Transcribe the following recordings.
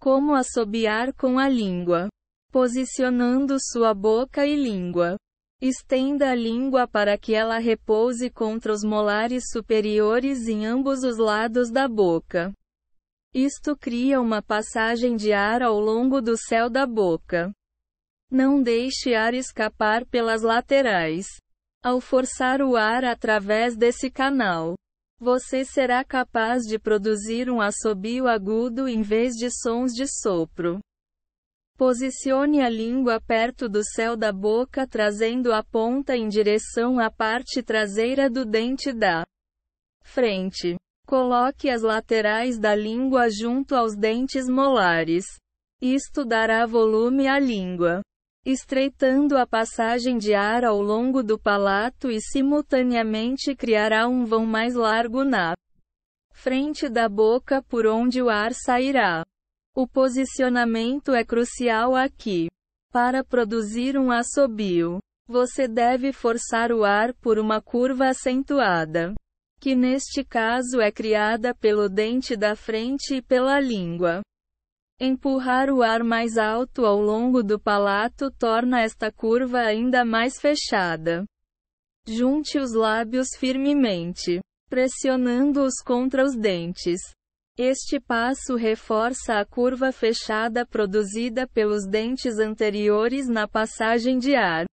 como assobiar com a língua. Posicionando sua boca e língua. Estenda a língua para que ela repouse contra os molares superiores em ambos os lados da boca. Isto cria uma passagem de ar ao longo do céu da boca. Não deixe ar escapar pelas laterais. Ao forçar o ar através desse canal, você será capaz de produzir um assobio agudo em vez de sons de sopro. Posicione a língua perto do céu da boca, trazendo a ponta em direção à parte traseira do dente da frente. Coloque as laterais da língua junto aos dentes molares. Isto dará volume à língua estreitando a passagem de ar ao longo do palato e simultaneamente criará um vão mais largo na frente da boca por onde o ar sairá. O posicionamento é crucial aqui. Para produzir um assobio, você deve forçar o ar por uma curva acentuada, que neste caso é criada pelo dente da frente e pela língua. Empurrar o ar mais alto ao longo do palato torna esta curva ainda mais fechada. Junte os lábios firmemente, pressionando-os contra os dentes. Este passo reforça a curva fechada produzida pelos dentes anteriores na passagem de ar.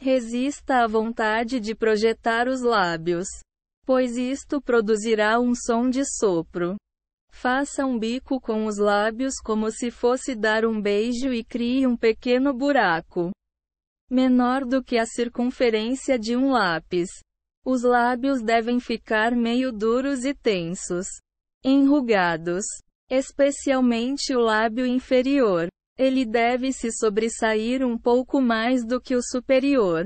Resista à vontade de projetar os lábios, pois isto produzirá um som de sopro. Faça um bico com os lábios como se fosse dar um beijo e crie um pequeno buraco. Menor do que a circunferência de um lápis. Os lábios devem ficar meio duros e tensos. Enrugados. Especialmente o lábio inferior. Ele deve se sobressair um pouco mais do que o superior.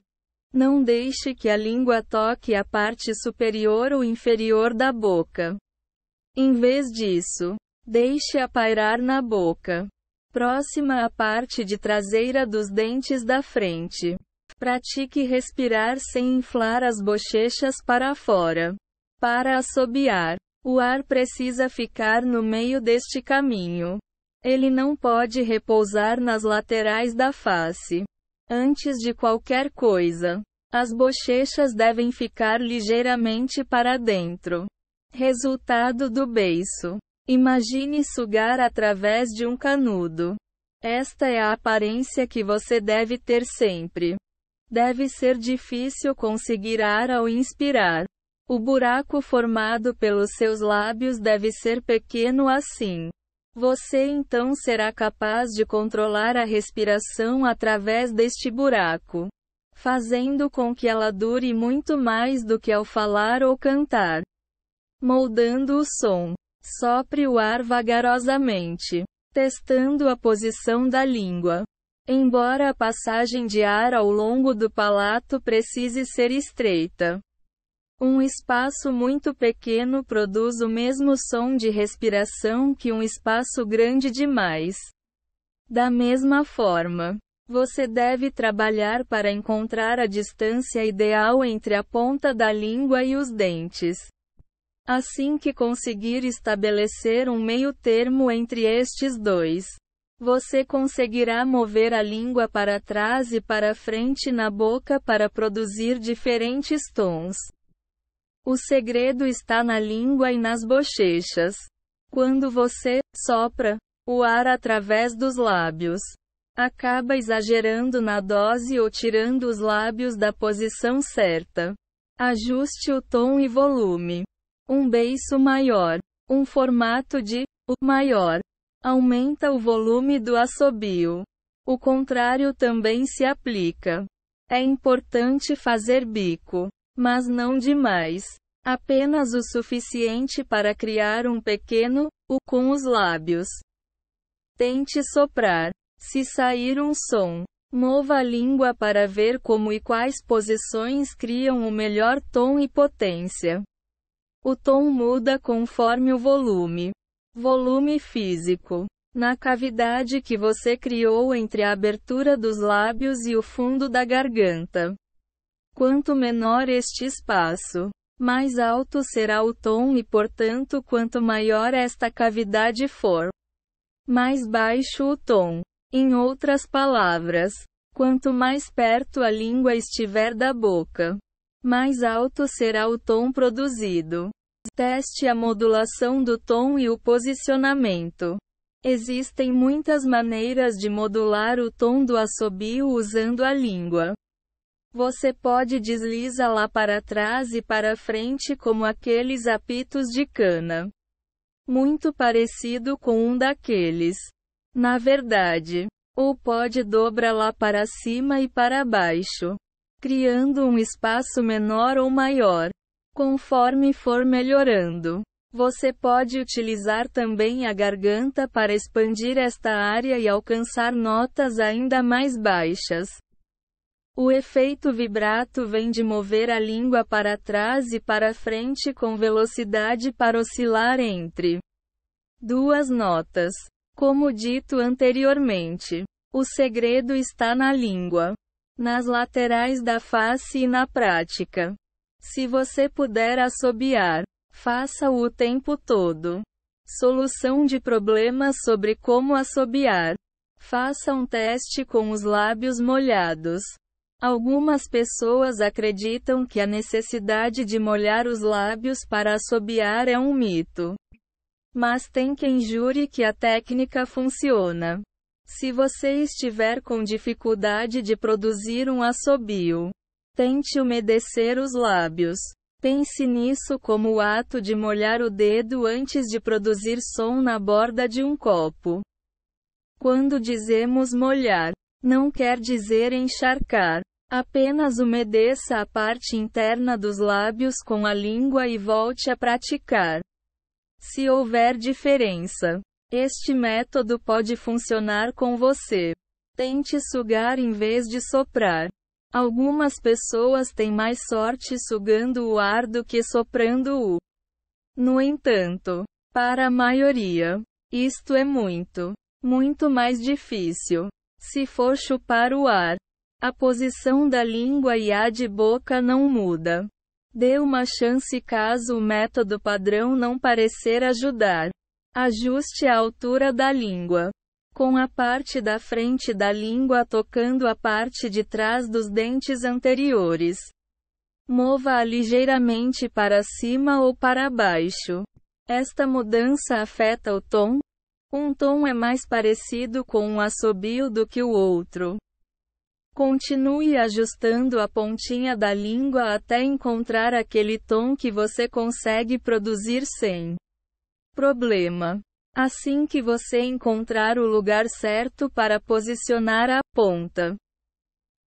Não deixe que a língua toque a parte superior ou inferior da boca. Em vez disso, deixe-a pairar na boca, próxima à parte de traseira dos dentes da frente. Pratique respirar sem inflar as bochechas para fora. Para assobiar, o ar precisa ficar no meio deste caminho. Ele não pode repousar nas laterais da face. Antes de qualquer coisa, as bochechas devem ficar ligeiramente para dentro. Resultado do beiço. Imagine sugar através de um canudo. Esta é a aparência que você deve ter sempre. Deve ser difícil conseguir ar ao inspirar. O buraco formado pelos seus lábios deve ser pequeno assim. Você então será capaz de controlar a respiração através deste buraco, fazendo com que ela dure muito mais do que ao falar ou cantar moldando o som. Sopre o ar vagarosamente, testando a posição da língua. Embora a passagem de ar ao longo do palato precise ser estreita, um espaço muito pequeno produz o mesmo som de respiração que um espaço grande demais. Da mesma forma, você deve trabalhar para encontrar a distância ideal entre a ponta da língua e os dentes. Assim que conseguir estabelecer um meio-termo entre estes dois, você conseguirá mover a língua para trás e para frente na boca para produzir diferentes tons. O segredo está na língua e nas bochechas. Quando você sopra o ar através dos lábios, acaba exagerando na dose ou tirando os lábios da posição certa. Ajuste o tom e volume. Um beiço maior. Um formato de o maior aumenta o volume do assobio. O contrário também se aplica. É importante fazer bico, mas não demais. Apenas o suficiente para criar um pequeno o com os lábios. Tente soprar. Se sair um som, mova a língua para ver como e quais posições criam o melhor tom e potência. O tom muda conforme o volume. Volume físico. Na cavidade que você criou entre a abertura dos lábios e o fundo da garganta. Quanto menor este espaço, mais alto será o tom e, portanto, quanto maior esta cavidade for, mais baixo o tom. Em outras palavras, quanto mais perto a língua estiver da boca, mais alto será o tom produzido. Teste a modulação do tom e o posicionamento. Existem muitas maneiras de modular o tom do assobio usando a língua. Você pode deslizar la para trás e para frente como aqueles apitos de cana. Muito parecido com um daqueles. Na verdade, ou pode dobrá-la para cima e para baixo criando um espaço menor ou maior, conforme for melhorando. Você pode utilizar também a garganta para expandir esta área e alcançar notas ainda mais baixas. O efeito vibrato vem de mover a língua para trás e para frente com velocidade para oscilar entre duas notas. Como dito anteriormente, o segredo está na língua nas laterais da face e na prática. Se você puder assobiar, faça-o o tempo todo. Solução de problemas sobre como assobiar. Faça um teste com os lábios molhados. Algumas pessoas acreditam que a necessidade de molhar os lábios para assobiar é um mito. Mas tem quem jure que a técnica funciona. Se você estiver com dificuldade de produzir um assobio, tente umedecer os lábios. Pense nisso como o ato de molhar o dedo antes de produzir som na borda de um copo. Quando dizemos molhar, não quer dizer encharcar. Apenas umedeça a parte interna dos lábios com a língua e volte a praticar. Se houver diferença, este método pode funcionar com você. Tente sugar em vez de soprar. Algumas pessoas têm mais sorte sugando o ar do que soprando-o. No entanto, para a maioria, isto é muito, muito mais difícil. Se for chupar o ar, a posição da língua e a de boca não muda. Dê uma chance caso o método padrão não parecer ajudar. Ajuste a altura da língua. Com a parte da frente da língua tocando a parte de trás dos dentes anteriores. Mova-a ligeiramente para cima ou para baixo. Esta mudança afeta o tom? Um tom é mais parecido com um assobio do que o outro. Continue ajustando a pontinha da língua até encontrar aquele tom que você consegue produzir sem problema. Assim que você encontrar o lugar certo para posicionar a ponta,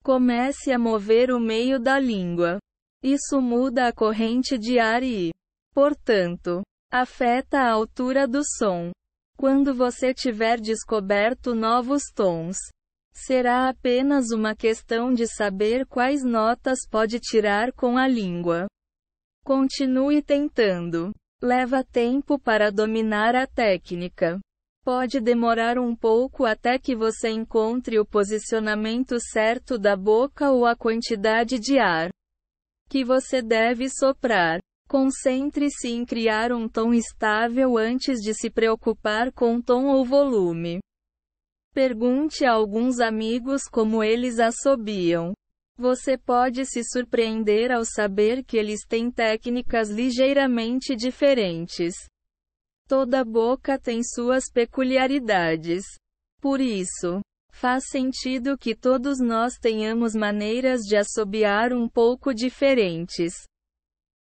comece a mover o meio da língua. Isso muda a corrente de ar e, portanto, afeta a altura do som. Quando você tiver descoberto novos tons, será apenas uma questão de saber quais notas pode tirar com a língua. Continue tentando. Leva tempo para dominar a técnica. Pode demorar um pouco até que você encontre o posicionamento certo da boca ou a quantidade de ar que você deve soprar. Concentre-se em criar um tom estável antes de se preocupar com tom ou volume. Pergunte a alguns amigos como eles assobiam. Você pode se surpreender ao saber que eles têm técnicas ligeiramente diferentes. Toda boca tem suas peculiaridades. Por isso, faz sentido que todos nós tenhamos maneiras de assobiar um pouco diferentes.